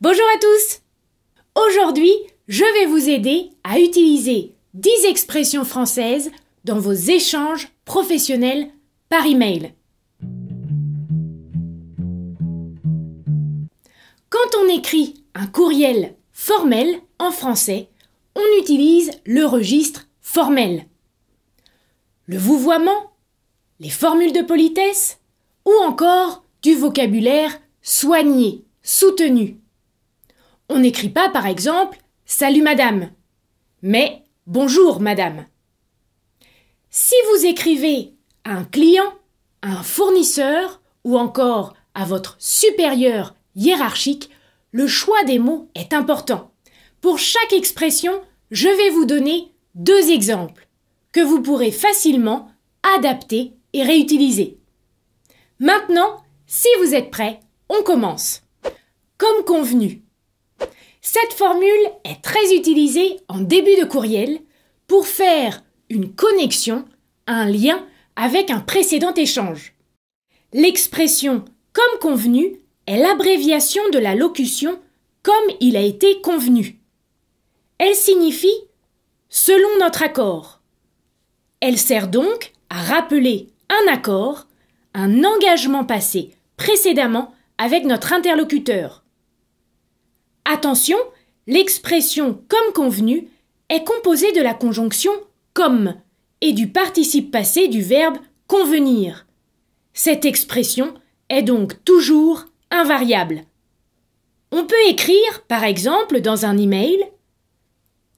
Bonjour à tous Aujourd'hui, je vais vous aider à utiliser 10 expressions françaises dans vos échanges professionnels par email. Quand on écrit un courriel formel en français, on utilise le registre formel. Le vouvoiement, les formules de politesse ou encore du vocabulaire soigné, soutenu. On n'écrit pas, par exemple, Salut madame, mais Bonjour madame. Si vous écrivez à un client, à un fournisseur ou encore à votre supérieur hiérarchique, le choix des mots est important. Pour chaque expression, je vais vous donner deux exemples que vous pourrez facilement adapter et réutiliser. Maintenant, si vous êtes prêt, on commence. Comme convenu, cette formule est très utilisée en début de courriel pour faire une connexion, un lien avec un précédent échange. L'expression comme convenu est l'abréviation de la locution comme il a été convenu. Elle signifie selon notre accord. Elle sert donc à rappeler un accord, un engagement passé précédemment avec notre interlocuteur. Attention, l'expression comme convenu est composée de la conjonction comme et du participe passé du verbe convenir. Cette expression est donc toujours invariable. On peut écrire, par exemple, dans un email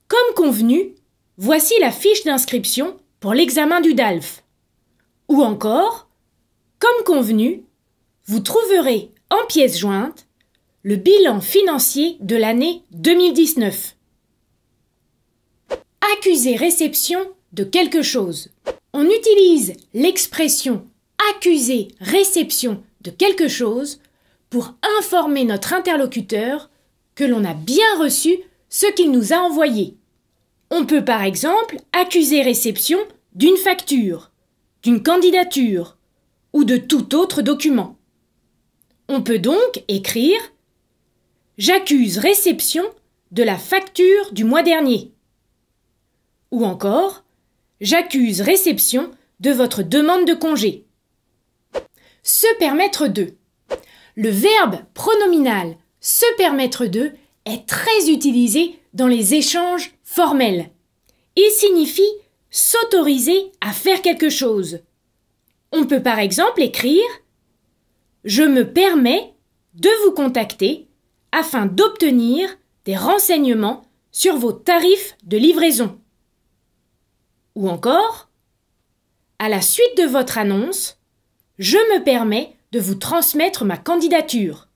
Comme convenu, voici la fiche d'inscription pour l'examen du DALF. Ou encore Comme convenu, vous trouverez en pièce jointe le bilan financier de l'année 2019. Accuser réception de quelque chose. On utilise l'expression accuser réception de quelque chose pour informer notre interlocuteur que l'on a bien reçu ce qu'il nous a envoyé. On peut par exemple accuser réception d'une facture, d'une candidature ou de tout autre document. On peut donc écrire J'accuse réception de la facture du mois dernier. Ou encore, J'accuse réception de votre demande de congé. Se permettre de. Le verbe pronominal se permettre de est très utilisé dans les échanges formels. Il signifie s'autoriser à faire quelque chose. On peut par exemple écrire ⁇ Je me permets de vous contacter afin d'obtenir des renseignements sur vos tarifs de livraison. Ou encore, à la suite de votre annonce, je me permets de vous transmettre ma candidature.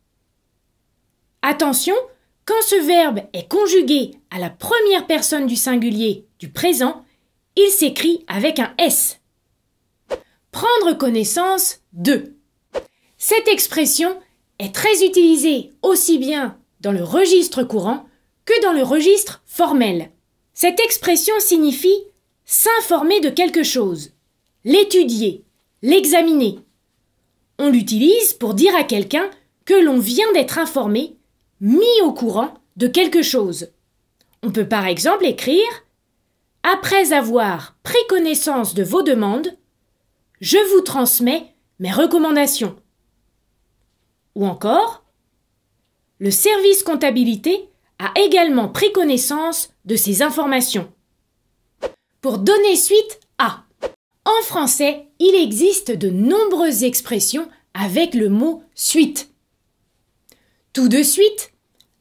Attention, quand ce verbe est conjugué à la première personne du singulier du présent, il s'écrit avec un S. Prendre connaissance de. Cette expression est très utilisé aussi bien dans le registre courant que dans le registre formel. Cette expression signifie s'informer de quelque chose, l'étudier, l'examiner. On l'utilise pour dire à quelqu'un que l'on vient d'être informé, mis au courant de quelque chose. On peut par exemple écrire Après avoir pris connaissance de vos demandes, je vous transmets mes recommandations. Ou encore, le service comptabilité a également pris connaissance de ces informations. Pour donner suite à En français, il existe de nombreuses expressions avec le mot suite. Tout de suite,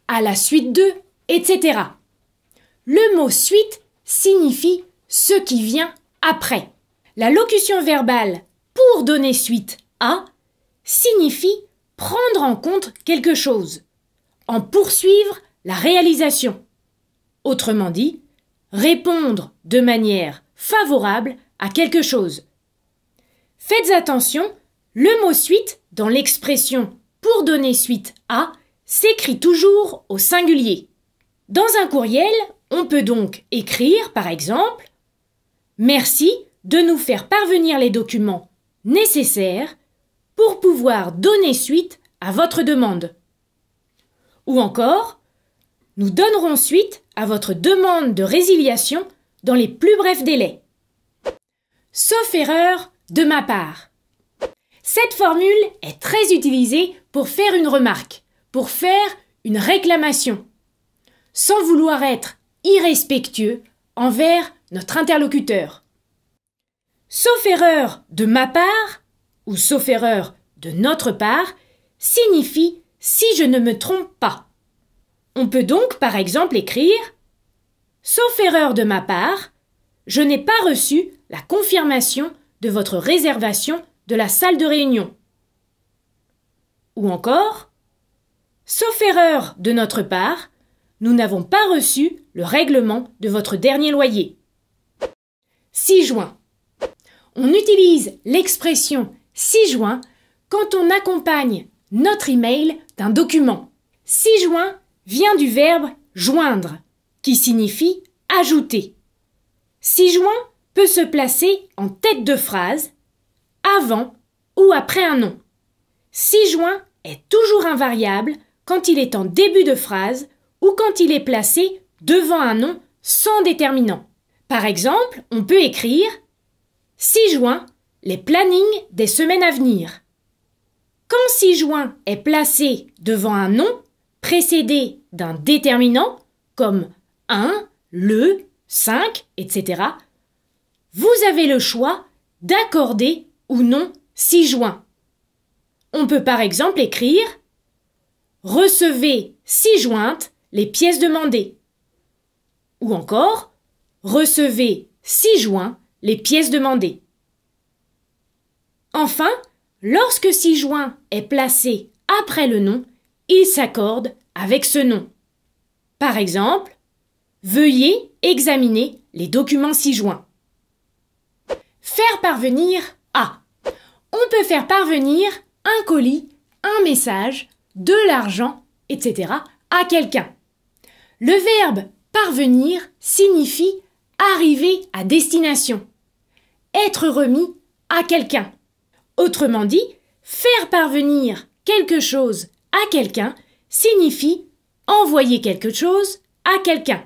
à la suite de, etc. Le mot suite signifie ce qui vient après. La locution verbale pour donner suite à signifie prendre en compte quelque chose, en poursuivre la réalisation. Autrement dit, répondre de manière favorable à quelque chose. Faites attention, le mot suite dans l'expression pour donner suite à s'écrit toujours au singulier. Dans un courriel, on peut donc écrire, par exemple, Merci de nous faire parvenir les documents nécessaires pour pouvoir donner suite à votre demande. Ou encore, nous donnerons suite à votre demande de résiliation dans les plus brefs délais. Sauf erreur de ma part. Cette formule est très utilisée pour faire une remarque, pour faire une réclamation, sans vouloir être irrespectueux envers notre interlocuteur. Sauf erreur de ma part, ou sauf erreur de notre part, signifie si je ne me trompe pas. On peut donc par exemple écrire Sauf erreur de ma part, je n'ai pas reçu la confirmation de votre réservation de la salle de réunion. Ou encore Sauf erreur de notre part, nous n'avons pas reçu le règlement de votre dernier loyer. 6 juin. On utilise l'expression 6 juin, quand on accompagne notre email d'un document. 6 juin vient du verbe joindre, qui signifie ajouter. 6 juin peut se placer en tête de phrase, avant ou après un nom. 6 juin est toujours invariable quand il est en début de phrase ou quand il est placé devant un nom sans déterminant. Par exemple, on peut écrire 6 juin les plannings des semaines à venir. Quand 6 juin est placé devant un nom précédé d'un déterminant comme 1, le, 5, etc., vous avez le choix d'accorder ou non 6 juin. On peut par exemple écrire Recevez 6 jointes les pièces demandées. Ou encore Recevez 6 juin les pièces demandées. Enfin, lorsque si joint est placé après le nom, il s'accorde avec ce nom. Par exemple, veuillez examiner les documents si joints. Faire parvenir à. On peut faire parvenir un colis, un message, de l'argent, etc. à quelqu'un. Le verbe parvenir signifie arriver à destination, être remis à quelqu'un. Autrement dit, faire parvenir quelque chose à quelqu'un signifie envoyer quelque chose à quelqu'un.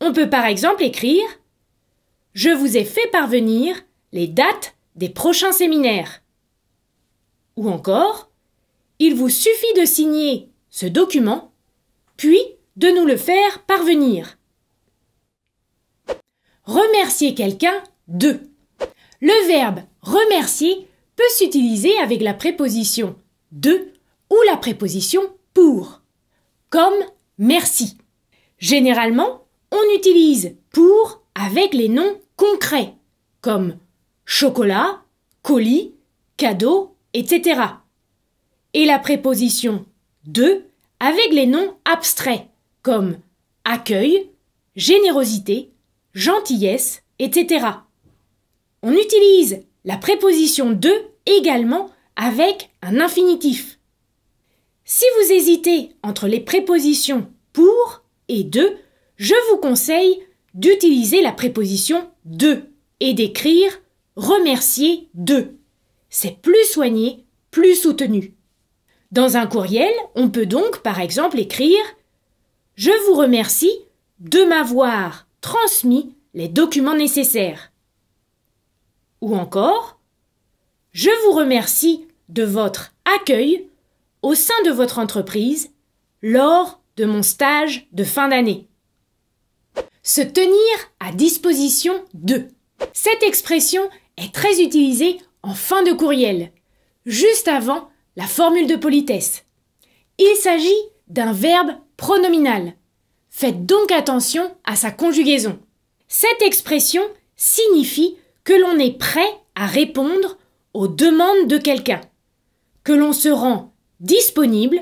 On peut par exemple écrire ⁇ Je vous ai fait parvenir les dates des prochains séminaires ⁇ Ou encore ⁇ Il vous suffit de signer ce document, puis de nous le faire parvenir. Remercier quelqu'un de. Le verbe remercier s'utiliser avec la préposition de ou la préposition pour, comme merci. Généralement, on utilise pour avec les noms concrets, comme chocolat, colis, cadeau, etc. Et la préposition de avec les noms abstraits, comme accueil, générosité, gentillesse, etc. On utilise la préposition de également avec un infinitif. Si vous hésitez entre les prépositions pour et de, je vous conseille d'utiliser la préposition de et d'écrire remercier de. C'est plus soigné, plus soutenu. Dans un courriel, on peut donc par exemple écrire Je vous remercie de m'avoir transmis les documents nécessaires. Ou encore je vous remercie de votre accueil au sein de votre entreprise lors de mon stage de fin d'année. Se tenir à disposition de. Cette expression est très utilisée en fin de courriel, juste avant la formule de politesse. Il s'agit d'un verbe pronominal. Faites donc attention à sa conjugaison. Cette expression signifie que l'on est prêt à répondre aux demandes de quelqu'un, que l'on se rend disponible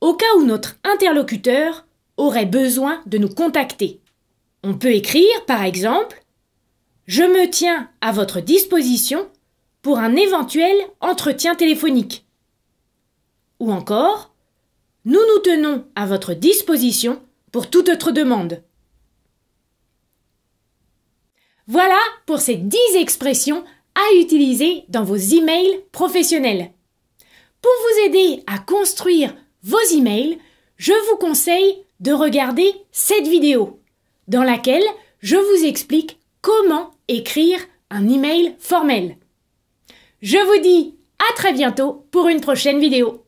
au cas où notre interlocuteur aurait besoin de nous contacter. On peut écrire, par exemple, Je me tiens à votre disposition pour un éventuel entretien téléphonique. Ou encore, Nous nous tenons à votre disposition pour toute autre demande. Voilà pour ces dix expressions utiliser dans vos emails professionnels. Pour vous aider à construire vos emails, je vous conseille de regarder cette vidéo dans laquelle je vous explique comment écrire un email formel. Je vous dis à très bientôt pour une prochaine vidéo.